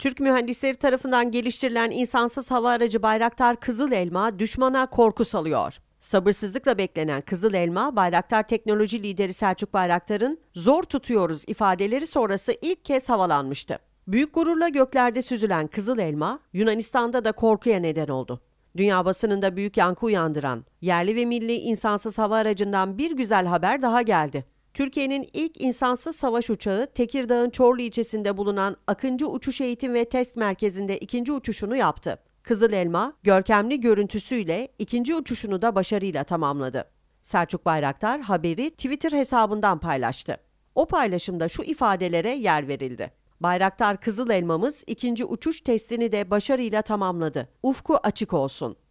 Türk mühendisleri tarafından geliştirilen insansız hava aracı Bayraktar Kızıl Elma düşmana korku salıyor. Sabırsızlıkla beklenen Kızıl Elma, Bayraktar Teknoloji lideri Selçuk Bayraktar'ın "zor tutuyoruz" ifadeleri sonrası ilk kez havalanmıştı. Büyük gururla göklerde süzülen Kızıl Elma, Yunanistan'da da korkuya neden oldu. Dünya basınında büyük yankı uyandıran yerli ve milli insansız hava aracından bir güzel haber daha geldi. Türkiye'nin ilk insansız savaş uçağı Tekirdağ'ın Çorlu ilçesinde bulunan Akıncı Uçuş Eğitim ve Test Merkezi'nde ikinci uçuşunu yaptı. Kızıl Elma, görkemli görüntüsüyle ikinci uçuşunu da başarıyla tamamladı. Selçuk Bayraktar haberi Twitter hesabından paylaştı. O paylaşımda şu ifadelere yer verildi. Bayraktar Kızıl Elmamız ikinci uçuş testini de başarıyla tamamladı. Ufku açık olsun.